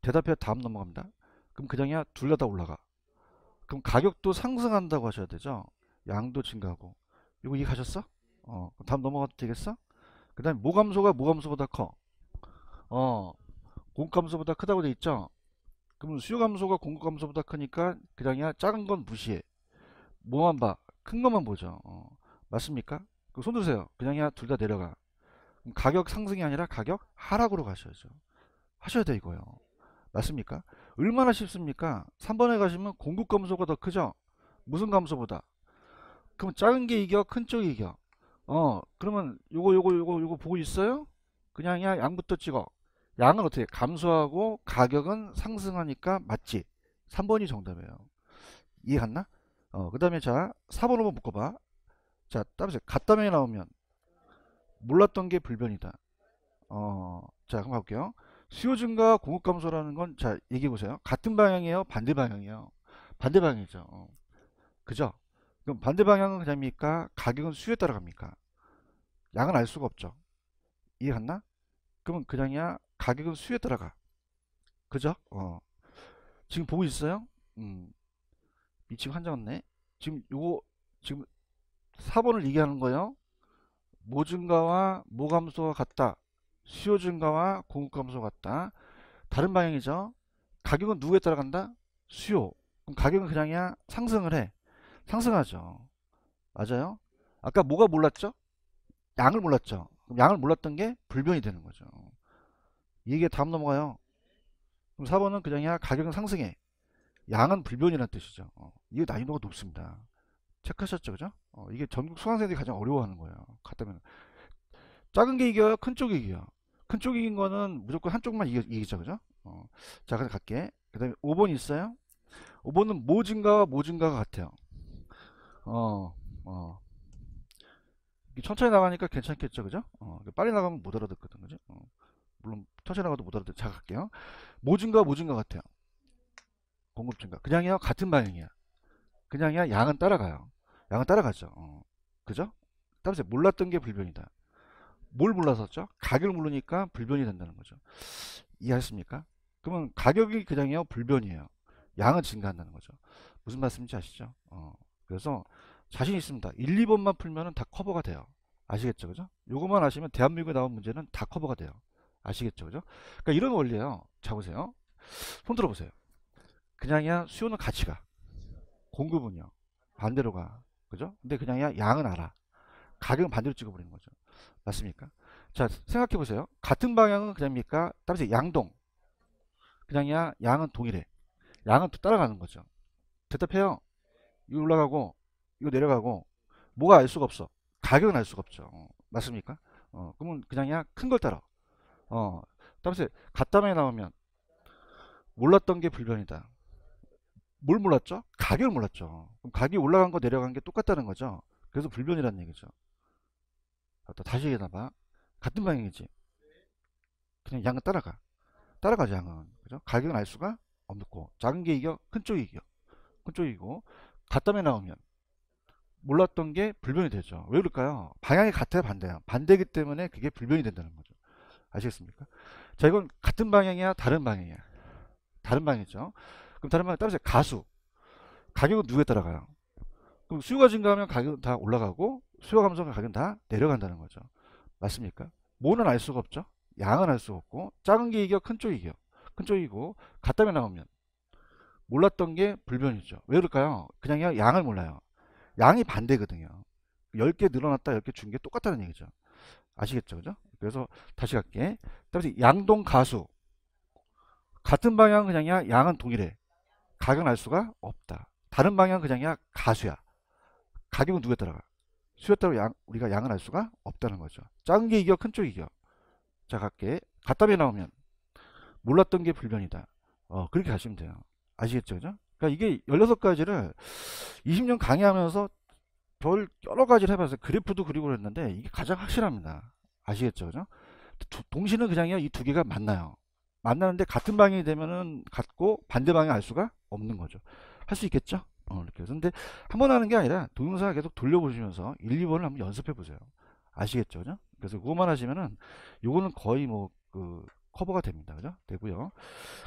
대답해 다음 넘어갑니다. 그럼 그냥이야 둘다다 올라가. 그럼 가격도 상승한다고 하셔야 되죠. 양도 증가하고. 이거 이해가셨어? 어, 다음 넘어가도 되겠어? 그 다음에 모감소가 모감소보다 커. 어, 공감소보다 크다고 돼 있죠. 그럼 수요감소가 공급감소보다 크니까 그냥이 작은 건 무시해. 뭐만 봐. 큰 것만 보죠. 어, 맞습니까? 그럼 손 드세요. 그냥둘 다 내려가. 가격 상승이 아니라 가격 하락으로 가셔야죠. 하셔야 돼 이거요. 맞습니까? 얼마나 쉽습니까? 3번에 가시면 공급 감소가 더 크죠? 무슨 감소보다? 그럼 작은 게 이겨? 큰 쪽이 이겨? 어 그러면 요거 요거 요거 요거 보고 있어요? 그냥 야, 양부터 찍어 양은 어떻게 감소하고 가격은 상승하니까 맞지 3번이 정답이에요 이해 갔나? 어그 다음에 자 4번 으로 묶어봐 자 따라서 갔다음 나오면 몰랐던 게 불변이다 어자 그럼 가볼게요 수요 증가 공급 감소라는 건 자 얘기해 보세요 같은 방향이에요 반대 방향이에요 반대 방향이죠 어. 그죠 그럼 반대 방향은 그냥입니까? 가격은 수요에 따라 갑니까? 양은 알 수가 없죠. 이해갔나? 그러면 그냥이야 가격은 수요에 따라가. 그죠? 어. 지금 보고 있어요? 음. 이 지금 환장 왔네. 지금 요거 지금 4번을 얘기하는 거예요. 모 증가와 모 감소가 같다. 수요 증가와 공급 감소가 같다. 다른 방향이죠. 가격은 누구에 따라간다? 수요. 그럼 가격은 그냥이야 상승을 해. 상승하죠. 맞아요? 아까 뭐가 몰랐죠? 양을 몰랐죠. 양을 몰랐던 게 불변이 되는 거죠. 이게 다음 넘어가요. 그럼 4번은 그냥 가격은 상승해. 양은 불변이라는 뜻이죠. 어, 이게 난이도가 높습니다. 체크하셨죠? 그죠? 어, 이게 전국 수강생들이 가장 어려워하는 거예요. 갔다면 작은 게 이겨요? 큰 쪽이 이겨요? 큰 쪽이 긴 거는 무조건 한쪽만 이기, 이기죠. 그죠? 어, 자, 그럼 갈게. 그 다음에 5번 있어요? 5번은 모 뭐 증가와 모 뭐 증가가 같아요. 어, 어. 천천히 나가니까 괜찮겠죠, 그죠? 어, 빨리 나가면 못 알아듣거든, 그죠? 어, 물론 천천히 나가도 못 알아듣. 자 갈게요. 뭐증가뭐증가 같아요. 공급 증가. 그냥이야 같은 방향이야. 그냥이야 양은 따라가요. 양은 따라가죠. 어, 그죠? 따라서 몰랐던 게 불변이다. 뭘 몰랐었죠? 가격을 모르니까 불변이 된다는 거죠. 이해하셨습니까 그러면 가격이 그냥이요 불변이에요. 양은 증가한다는 거죠. 무슨 말씀인지 아시죠? 어. 그래서 자신 있습니다. 1, 2번만 풀면 다 커버가 돼요. 아시겠죠? 그죠? 요것만 아시면 대한민국에 나온 문제는 다 커버가 돼요. 아시겠죠? 그죠? 그러니까 이런 원리예요. 자 보세요. 손 들어보세요. 그냥이야 수요는 같이 가. 공급은요. 반대로 가. 그죠? 근데 그냥이야 양은 알아. 가격은 반대로 찍어버리는 거죠. 맞습니까? 자 생각해 보세요. 같은 방향은 그냥입니까? 따라서 양동. 그냥이야 양은 동일해. 양은 또 따라가는 거죠. 대답해요. 이거 올라가고 이거 내려가고 뭐가 알 수가 없어. 가격은 알 수가 없죠. 어, 맞습니까? 어, 그러면 그냥 그냥 큰 걸 따라. 어, 다음에 갓담에 나오면 몰랐던 게 불변이다. 뭘 몰랐죠? 가격을 몰랐죠. 그럼 가격이 올라간 거 내려간 게 똑같다는 거죠. 그래서 불변이라는 얘기죠. 아, 다시 얘기해봐. 같은 방향이지. 그냥 양은 따라가. 따라가지 양은. 그죠? 가격은 알 수가 없고 작은 게 이겨, 큰 쪽이 이겨. 큰 쪽이고 같다면 나오면 몰랐던 게 불변이 되죠. 왜 그럴까요? 방향이 같아야반대야 반대기 때문에 그게 불변이 된다는 거죠. 아시겠습니까? 자, 이건 같은 방향이야, 다른 방향이야. 다른 방향이죠. 그럼 다른 방향 따라서 가수. 가격은 누구에 따라가요? 그럼 수요가 증가하면 가격은 다 올라가고 수요 감소하면 가격은 다 내려간다는 거죠. 맞습니까? 뭐는알 수가 없죠. 양은 알 수가 없고 작은 게 이겨 큰 쪽이 이겨. 큰 쪽이고 같다면 나오면 몰랐던 게 불변이죠. 왜 그럴까요? 그냥 양을 몰라요. 양이 반대거든요. 10개 늘어났다 10개 준 게 똑같다는 얘기죠. 아시겠죠? 그죠? 그래서 다시 갈게. 다시 양동 가수. 같은 방향 은그냥 양은 동일해. 가격은 알 수가 없다. 다른 방향 은그냥 가수야. 가격은 누구에 따라가? 수에 따라 양, 우리가 양을 알 수가 없다는 거죠. 작은 게 이겨 큰쪽 이겨. 자 갈게. 갔다에 나오면 몰랐던 게 불변이다. 어 그렇게 가시면 돼요. 아시겠죠? 그죠? 그러니까 이게 16가지를 20년 강의하면서 별 여러 가지를 해봤어요. 그래프도 그리고 그랬는데 이게 가장 확실합니다. 아시겠죠? 그죠? 동시는 그냥이요. 이두 개가 만나요. 만나는데 같은 방향이 되면은 같고 반대 방향 알 수가 없는 거죠. 할 수 있겠죠? 어, 이렇게 해서. 근데 한 번 하는 게 아니라 동영상 계속 돌려보시면서 1, 2번을 한번 연습해 보세요. 아시겠죠? 그죠? 그래서 그것만 하시면은 요거는 거의 뭐그 커버가 됩니다. 그죠? 되고요.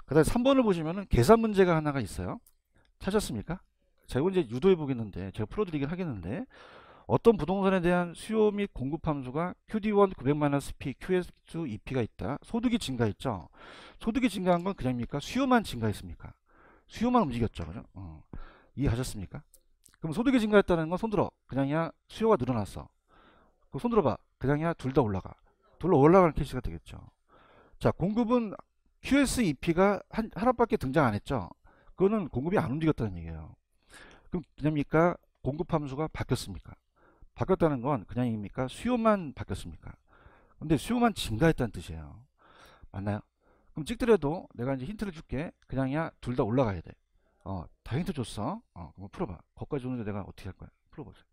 그 다음에 3번을 보시면은 계산 문제가 하나가 있어요. 찾았습니까? 제가 이제 유도해 보겠는데 제가 풀어드리긴 하겠는데 어떤 부동산에 대한 수요 및 공급 함수가 QD1 900-P, QS2 EP가 있다. 소득이 증가했죠. 소득이 증가한 건 그냥입니까? 수요만 증가했습니까? 수요만 움직였죠. 그죠? 어. 이해하셨습니까? 그럼 소득이 증가했다는 건 손들어. 그냥이야 수요가 늘어났어. 그 손들어봐. 그냥이야 둘 다 올라가. 둘러 올라가는 케이스가 되겠죠. 자, 공급은 QSEP가 한, 하나밖에 등장 안 했죠. 그거는 공급이 안 움직였다는 얘기예요. 그럼 그냥입니까? 공급 함수가 바뀌었습니까? 바뀌었다는 건 그냥입니까? 수요만 바뀌었습니까? 근데 수요만 증가했다는 뜻이에요. 맞나요? 그럼 찍더라도 내가 이제 힌트를 줄게. 그냥이야 둘 다 올라가야 돼. 어, 다 힌트 줬어. 어, 그럼 풀어봐. 거기까지 오는데 내가 어떻게 할 거야? 풀어보세요.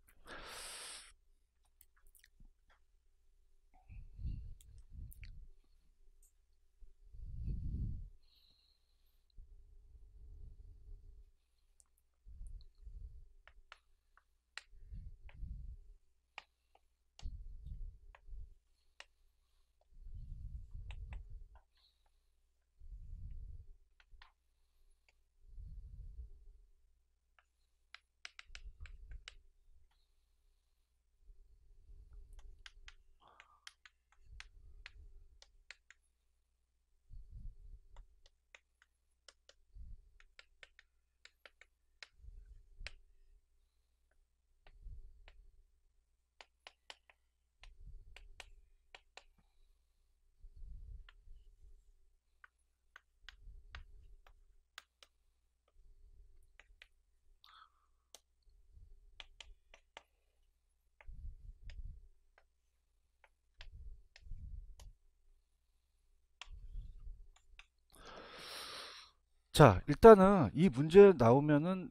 자 일단은 이 문제 나오면은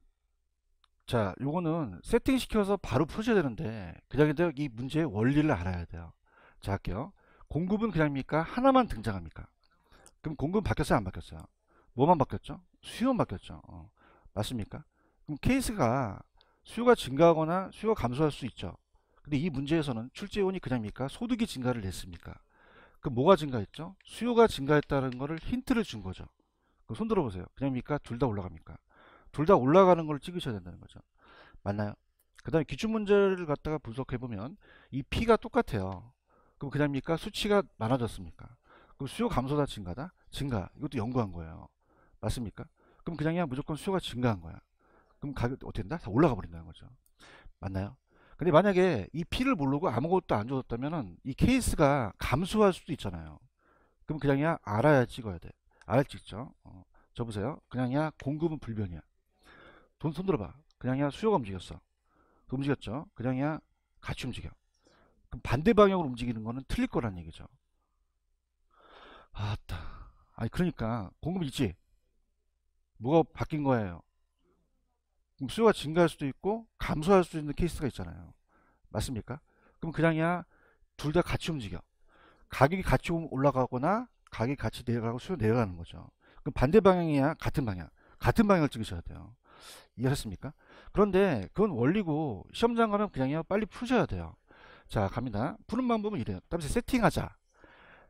자 요거는 세팅시켜서 바로 푸셔야 되는데 그냥 이 문제의 원리를 알아야 돼요 자 할게요 공급은 그냥입니까 하나만 등장합니까 그럼 공급 바뀌었어요 안 바뀌었어요 뭐만 바뀌었죠 수요만 바뀌었죠 어. 맞습니까 그럼 케이스가 수요가 증가하거나 수요가 감소할 수 있죠 근데 이 문제에서는 출제원이 그냥입니까 소득이 증가를 했습니까 그럼 뭐가 증가했죠 수요가 증가했다는 거를 힌트를 준 거죠 그럼 손 들어보세요. 그냥입니까? 둘 다 올라갑니까? 둘 다 올라가는 걸 찍으셔야 된다는 거죠. 맞나요? 그 다음에 기출문제를 갖다가 분석해보면 이 P가 똑같아요. 그럼 그냥입니까? 수치가 많아졌습니까? 그럼 수요 감소다 증가다? 증가. 이것도 연구한 거예요. 맞습니까? 그럼 그냥이야 무조건 수요가 증가한 거야. 그럼 가격 어떻게 된다? 다 올라가 버린다는 거죠. 맞나요? 근데 만약에 이 P를 모르고 아무것도 안 줘줬다면 이 케이스가 감소할 수도 있잖아요. 그럼 그냥이야 알아야 찍어야 돼. 알수 있죠. 어, 저 보세요. 그냥야 이 공급은 불변이야. 돈 손들어 봐. 그냥야 이 수요가 움직였어. 그 움직였죠. 그냥야 이 같이 움직여. 그럼 반대 방향으로 움직이는 거는 틀릴 거란 얘기죠. 아따. 아니 그러니까 공급 이 있지. 뭐가 바뀐 거예요. 수요가 증가할 수도 있고 감소할 수도 있는 케이스가 있잖아요. 맞습니까? 그럼 그냥야 이둘다 같이 움직여. 가격이 같이 올라가거나 각이 같이 내려가고 수요 내려가는 거죠. 그럼 반대 방향이야 같은 방향. 같은 방향을 찍으셔야 돼요. 이해하셨습니까? 그런데 그건 원리고 시험장 가면 그냥요 빨리 푸셔야 돼요. 자 갑니다. 푸는 방법은 이래요. 다음에 세팅하자.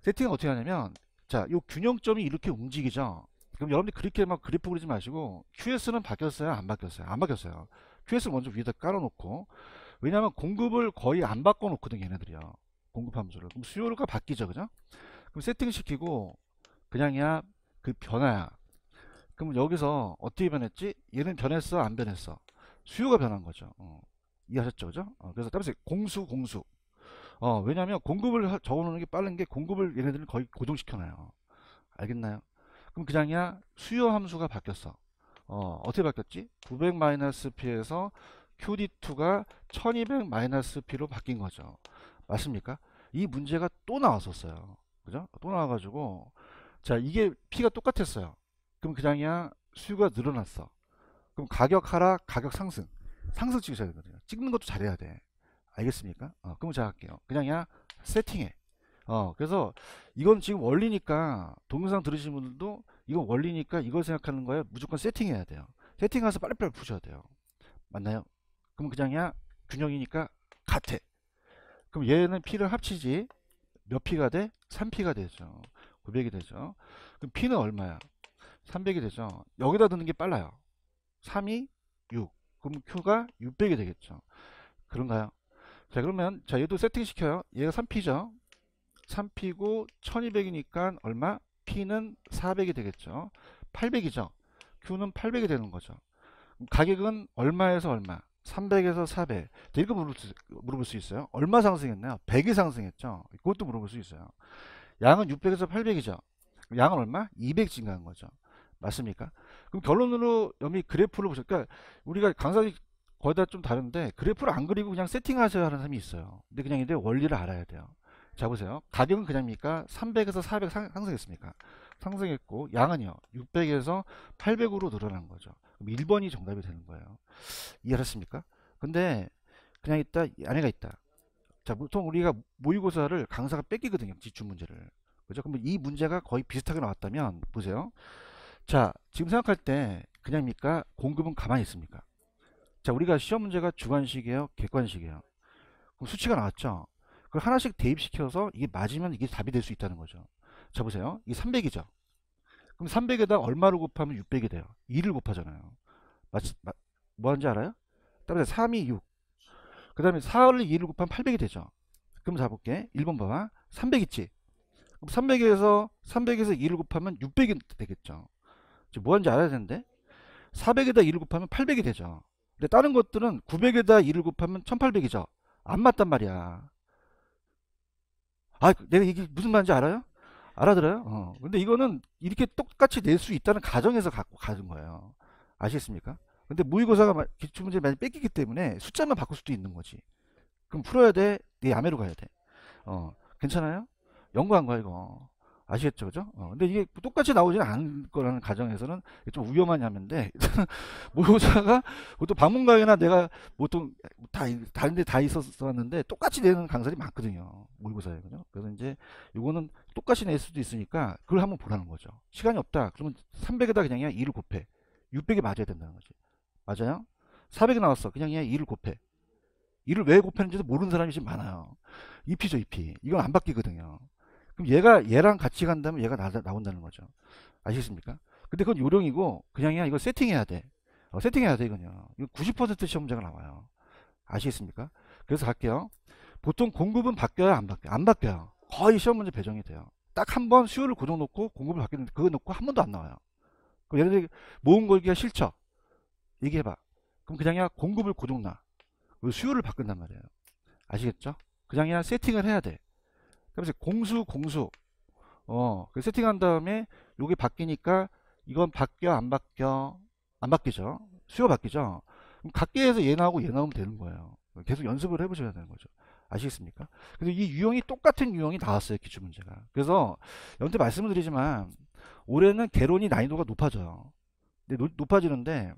세팅은 어떻게 하냐면 자이 균형점이 이렇게 움직이죠. 그럼 여러분들 그렇게 막 그래프 그리지 마시고 QS는 바뀌었어요? 안 바뀌었어요? 안 바뀌었어요. QS 먼저 위에다 깔아놓고 왜냐하면 공급을 거의 안 바꿔놓거든 요 얘네들이요. 공급 함수를. 그럼 수요가 바뀌죠. 그죠? 그럼 세팅시키고 그냥이야 그 변화야 그럼 여기서 어떻게 변했지 얘는 변했어 안 변했어 수요가 변한 거죠 어. 이해하셨죠 그죠 어, 그래서 따라서 공수 공수 어, 왜냐하면 공급을 적어놓는 게 빠른 게 공급을 얘네들은 거의 고정시켜놔요 알겠나요 그럼 그냥이야 수요 함수가 바뀌었어 어, 어떻게 바뀌었지 900-p에서 QD2가 1200-p로 바뀐 거죠 맞습니까 이 문제가 또 나왔었어요 그죠? 또 나와가지고 자 이게 P가 똑같았어요. 그럼 그냥이야 수요가 늘어났어. 그럼 가격 하락, 가격 상승. 상승 찍으셔야 되거든요. 찍는 것도 잘해야 돼. 알겠습니까? 어, 그럼 제가 할게요. 그냥이야 세팅해. 어, 그래서 이건 지금 원리니까 동영상 들으신 분들도 이건 원리니까 이걸 생각하는 거예요 무조건 세팅해야 돼요. 세팅해서 빨리빨리 푸셔야 돼요. 맞나요? 그럼 그냥이야 균형이니까 같아. 그럼 얘는 P를 합치지 몇피가 돼? 3피가 되죠. 900이 되죠. 그럼 피는 얼마야? 300이 되죠. 여기다 드는 게 빨라요. 3이 6. 그럼 Q가 600이 되겠죠. 그런가요? 자 그러면 자 얘도 세팅시켜요. 얘가 3P죠. 3P고 1200이니까 얼마? P는 400이 되겠죠. 800이죠. Q는 800이 되는 거죠. 가격은 얼마에서 얼마? 300에서 400 이렇게 물어볼 수, 있어요 얼마 상승했나요 100이 상승했죠 그것도 물어볼 수 있어요 양은 600에서 800이죠 양은 얼마 200 증가한 거죠 맞습니까 그럼 결론으로 여기 그래프를 보니까 그러니까 우리가 강사들이 거의 다 좀 다른데 그래프를 안 그리고 그냥 세팅하셔야 하는 사람이 있어요 근데 그냥 이제 원리를 알아야 돼요 자 보세요 가격은 그냥입니까 300에서 400 상승했습니까 상승했고 양은요 600에서 800으로 늘어난 거죠. 그럼 1번이 정답이 되는 거예요. 이해하셨습니까? 근데 그냥 있다 아내가 있다. 자 보통 우리가 모의고사를 강사가 뺏기거든요. 지출 문제를. 그죠? 그럼 이 문제가 거의 비슷하게 나왔다면 보세요. 자 지금 생각할 때 그냥입니까? 공급은 가만히 있습니까? 자 우리가 시험 문제가 주관식이에요. 객관식이에요. 그럼 수치가 나왔죠. 그걸 하나씩 대입시켜서 이게 맞으면 이게 답이 될 수 있다는 거죠. 자 보세요. 이 300이죠. 그럼 300에다 얼마를 곱하면 600이 돼요. 2를 곱하잖아요. 마치 마, 뭐 하는지 알아요? 따라서 3이 6. 그다음에 4를 2를 곱하면 800이 되죠. 그럼 자 볼게. 1번 봐봐. 300 있지. 그럼 300에서 300에서 2를 곱하면 600이 되겠죠. 지금 뭐 하는지 알아야 되는데. 400에다 2를 곱하면 800이 되죠. 근데 다른 것들은 900에다 2를 곱하면 1800이죠. 안 맞단 말이야. 아, 내가 이게 무슨 말인지 알아요? 알아들어요? 어. 근데 이거는 이렇게 똑같이 낼수 있다는 가정에서 갖고 가는 거예요. 아시겠습니까? 근데 모의고사가 기출문제 많이 뺏기기 때문에 숫자만 바꿀 수도 있는 거지. 그럼 풀어야 돼? 내 네, 야매로 가야 돼. 어, 괜찮아요? 연구한 거야, 이거. 아시겠죠? 그죠? 어, 근데 이게 똑같이 나오진 않을 거라는 가정에서는 좀 위험한 냐면데 모의고사가 보통 방문가의나 내가 보통 다, 다른 데 다 있었었는데 똑같이 내는 강사들이 많거든요. 모의고사에. 그죠? 그래서 이제 요거는 똑같이 낼 수도 있으니까 그걸 한번 보라는 거죠. 시간이 없다. 그러면 300에다 그냥 그냥 2를 곱해. 600이 맞아야 된다는 거지. 맞아요? 400이 나왔어. 그냥 그냥 2를 곱해. 이를 왜 곱했는지도 모르는 사람이 지금 많아요. 입히죠, 입히. 이건 안 바뀌거든요. 그럼 얘가 얘랑 같이 간다면 얘가 나, 나온다는 거죠. 아시겠습니까? 근데 그건 요령이고 그냥이거 세팅해야 돼. 어, 세팅해야 돼 이건요. 이거 90% 시험 문제가 나와요. 아시겠습니까? 그래서 갈게요. 보통 공급은 바뀌어요 안 바뀌어요? 안 바뀌어요. 거의 시험 문제 배정이 돼요. 딱 한 번 수요를 고정 놓고 공급을 바뀌는데 그거 놓고 한 번도 안 나와요. 그럼 예를 들어 모은 걸기가 싫죠. 얘기해봐. 그럼 그냥 공급을 고정 놔. 수요를 바꾼단 말이에요. 아시겠죠? 그냥 세팅을 해야 돼. 그래서 공수 공수 어 그 세팅한 다음에 요게 바뀌니까 이건 바뀌어 안 바뀌어 안 바뀌죠 수요 바뀌죠 그럼 각계에서 얘 나오고 얘 나오면 되는 거예요 계속 연습을 해보셔야 되는 거죠 아시겠습니까 그래서 이 유형이 똑같은 유형이 나 왔어요 기출 문제가 그래서 여러분 말씀을 드리지만 올해는 개론이 난이도가 높아져요 근데 높아지는데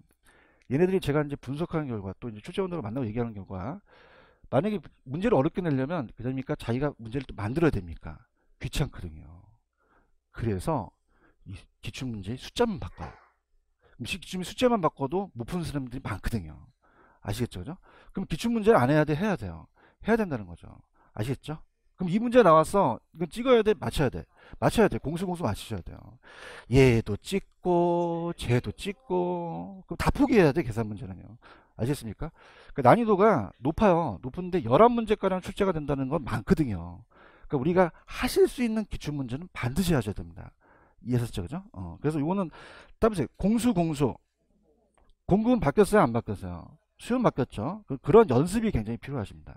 얘네들이 제가 이제 분석하는 결과 또 이제 출제원들을 만나고 얘기하는 결과 만약에 문제를 어렵게 내려면 그러니까 자기가 문제를 또 만들어야 됩니까? 귀찮거든요. 그래서 이 기출 문제 숫자만 바꿔요. 음식 기출문 제 숫자만 바꿔도 못 푸는 사람들이 많거든요. 아시겠죠? 그죠? 그럼 기출 문제를 안 해야 돼, 해야 돼요. 해야 된다는 거죠. 아시겠죠? 그럼 이 문제 나와서 이건 찍어야 돼, 맞춰야 돼. 맞춰야 돼. 공수 공수 맞추셔야 돼요. 얘도 찍고 쟤도 찍고 그럼 다 포기해야 돼, 계산 문제는요. 아셨습니까 그러니까 난이도가 높아요. 높은데 11문제가량 출제가 된다는 건 많거든요. 그러니까 우리가 하실 수 있는 기출 문제는 반드시 하셔야 됩니다. 이해하셨죠? 그죠? 어, 그래서 이거는 따보세요. 공수 공수. 공급은 바뀌었어요? 안 바뀌었어요? 수요는 바뀌었죠. 그, 그런 연습이 굉장히 필요하십니다.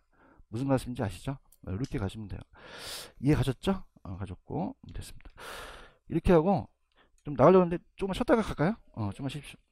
무슨 말씀인지 아시죠? 이렇게 가시면 돼요. 이해 가셨죠? 어, 가셨고 됐습니다. 이렇게 하고 좀나가려는데 조금만 쉬었다가 갈까요? 어, 좀만 쉬십시오.